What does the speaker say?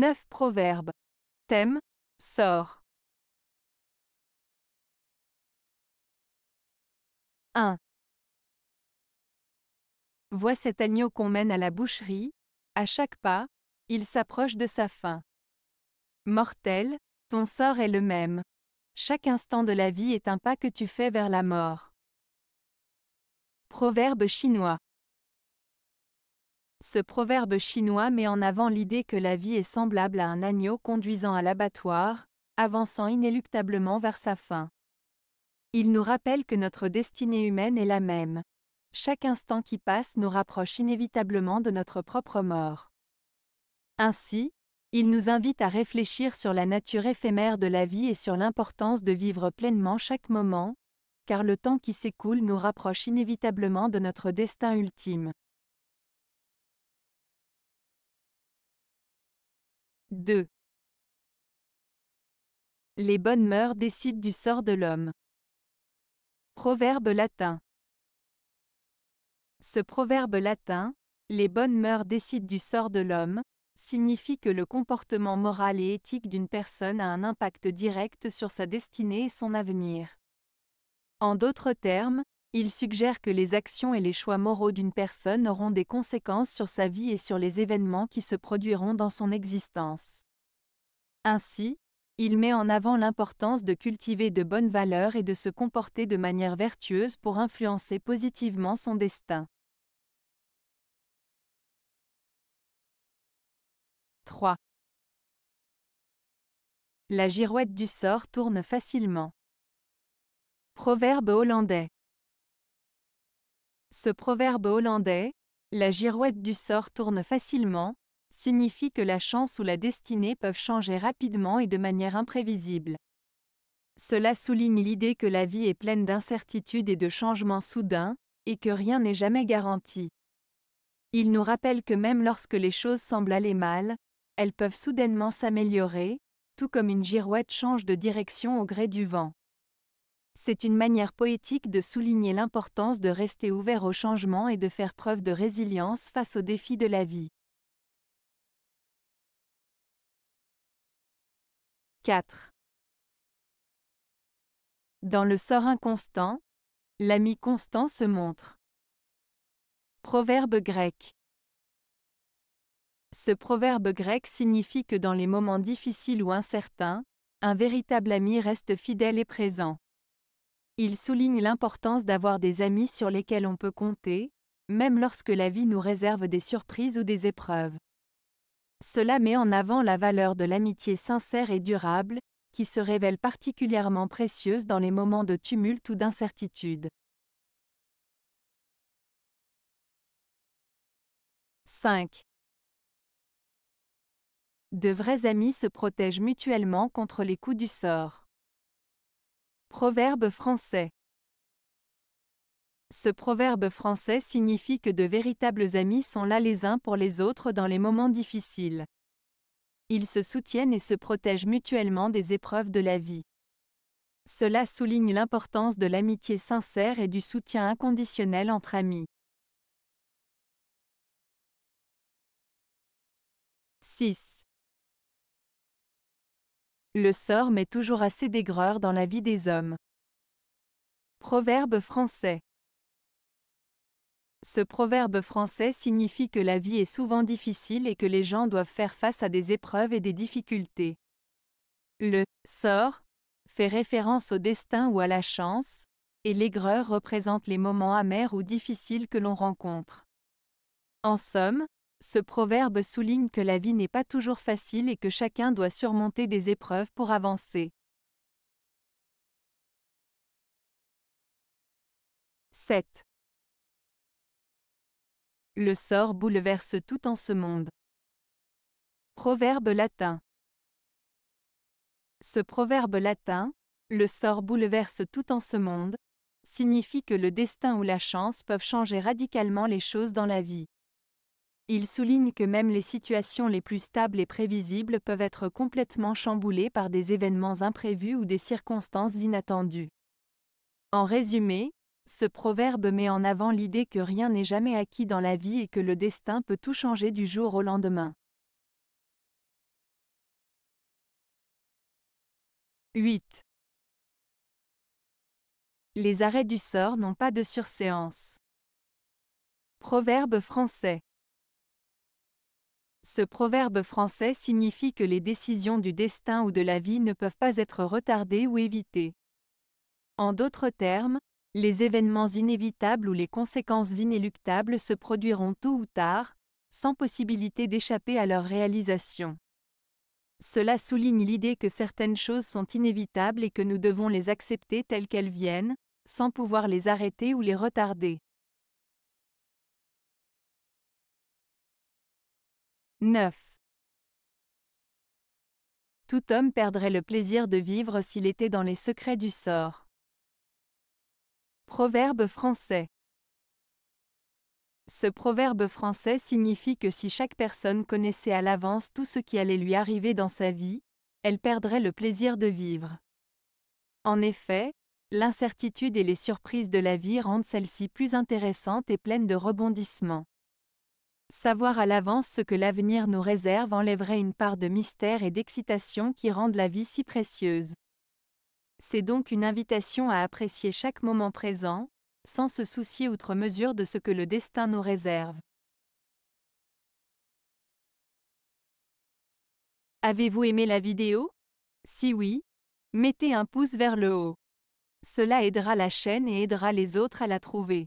9 proverbes. Thème Sort. 1. Vois cet agneau qu'on mène à la boucherie, à chaque pas, il s'approche de sa fin. Mortel, ton sort est le même. Chaque instant de la vie est un pas que tu fais vers la mort. Proverbe chinois. Ce proverbe chinois met en avant l'idée que la vie est semblable à un agneau conduisant à l'abattoir, avançant inéluctablement vers sa fin. Il nous rappelle que notre destinée humaine est la même. Chaque instant qui passe nous rapproche inévitablement de notre propre mort. Ainsi, il nous invite à réfléchir sur la nature éphémère de la vie et sur l'importance de vivre pleinement chaque moment, car le temps qui s'écoule nous rapproche inévitablement de notre destin ultime. 2. Les bonnes mœurs décident du sort de l'homme. Proverbe latin. Ce proverbe latin, les bonnes mœurs décident du sort de l'homme, signifie que le comportement moral et éthique d'une personne a un impact direct sur sa destinée et son avenir. En d'autres termes, il suggère que les actions et les choix moraux d'une personne auront des conséquences sur sa vie et sur les événements qui se produiront dans son existence. Ainsi, il met en avant l'importance de cultiver de bonnes valeurs et de se comporter de manière vertueuse pour influencer positivement son destin. 3. La girouette du sort tourne facilement. Proverbe hollandais. Ce proverbe hollandais, la girouette du sort tourne facilement, signifie que la chance ou la destinée peuvent changer rapidement et de manière imprévisible. Cela souligne l'idée que la vie est pleine d'incertitudes et de changements soudains, et que rien n'est jamais garanti. Il nous rappelle que même lorsque les choses semblent aller mal, elles peuvent soudainement s'améliorer, tout comme une girouette change de direction au gré du vent. C'est une manière poétique de souligner l'importance de rester ouvert au changement et de faire preuve de résilience face aux défis de la vie. 4. Dans le sort inconstant, l'ami constant se montre. Proverbe grec. Ce proverbe grec signifie que dans les moments difficiles ou incertains, un véritable ami reste fidèle et présent. Il souligne l'importance d'avoir des amis sur lesquels on peut compter, même lorsque la vie nous réserve des surprises ou des épreuves. Cela met en avant la valeur de l'amitié sincère et durable, qui se révèle particulièrement précieuse dans les moments de tumulte ou d'incertitude. 5. De vrais amis se protègent mutuellement contre les coups du sort. Proverbe français. Ce proverbe français signifie que de véritables amis sont là les uns pour les autres dans les moments difficiles. Ils se soutiennent et se protègent mutuellement des épreuves de la vie. Cela souligne l'importance de l'amitié sincère et du soutien inconditionnel entre amis. 6. Le sort met toujours assez d'aigreur dans la vie des hommes. Proverbe français. Ce proverbe français signifie que la vie est souvent difficile et que les gens doivent faire face à des épreuves et des difficultés. Le sort fait référence au destin ou à la chance, et l'aigreur représente les moments amers ou difficiles que l'on rencontre. En somme, ce proverbe souligne que la vie n'est pas toujours facile et que chacun doit surmonter des épreuves pour avancer. « 7. Le sort bouleverse tout en ce monde. Proverbe latin. Ce proverbe latin, le sort bouleverse tout en ce monde, signifie que le destin ou la chance peuvent changer radicalement les choses dans la vie. Il souligne que même les situations les plus stables et prévisibles peuvent être complètement chamboulées par des événements imprévus ou des circonstances inattendues. En résumé, ce proverbe met en avant l'idée que rien n'est jamais acquis dans la vie et que le destin peut tout changer du jour au lendemain. 8. Les arrêts du sort n'ont pas de surséance. Proverbe français. Ce proverbe français signifie que les décisions du destin ou de la vie ne peuvent pas être retardées ou évitées. En d'autres termes, les événements inévitables ou les conséquences inéluctables se produiront tôt ou tard, sans possibilité d'échapper à leur réalisation. Cela souligne l'idée que certaines choses sont inévitables et que nous devons les accepter telles qu'elles viennent, sans pouvoir les arrêter ou les retarder. 9. Tout homme perdrait le plaisir de vivre s'il était dans les secrets du sort. Proverbe français. Ce proverbe français signifie que si chaque personne connaissait à l'avance tout ce qui allait lui arriver dans sa vie, elle perdrait le plaisir de vivre. En effet, l'incertitude et les surprises de la vie rendent celle-ci plus intéressante et pleine de rebondissements. Savoir à l'avance ce que l'avenir nous réserve enlèverait une part de mystère et d'excitation qui rendent la vie si précieuse. C'est donc une invitation à apprécier chaque moment présent, sans se soucier outre mesure de ce que le destin nous réserve. Avez-vous aimé la vidéo Si oui, mettez un pouce vers le haut. Cela aidera la chaîne et aidera les autres à la trouver.